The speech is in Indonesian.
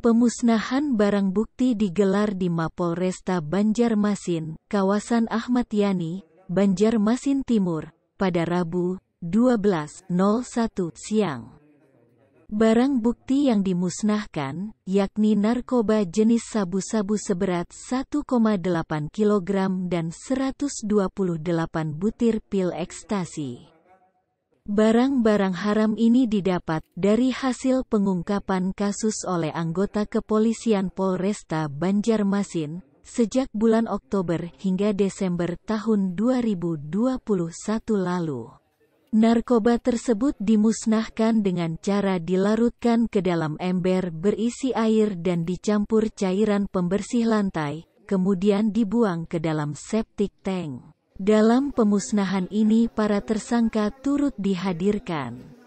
Pemusnahan barang bukti digelar di Mapolresta Banjarmasin, kawasan Ahmad Yani, Banjarmasin Timur, pada Rabu, 12.01 siang. Barang bukti yang dimusnahkan, yakni narkoba jenis sabu-sabu seberat 1,8 kg dan 128 butir pil ekstasi. Barang-barang haram ini didapat dari hasil pengungkapan kasus oleh anggota kepolisian Polresta Banjarmasin sejak bulan Oktober hingga Desember tahun 2021 lalu. Narkoba tersebut dimusnahkan dengan cara dilarutkan ke dalam ember berisi air dan dicampur cairan pembersih lantai, kemudian dibuang ke dalam septic tank. Dalam pemusnahan ini para tersangka turut dihadirkan.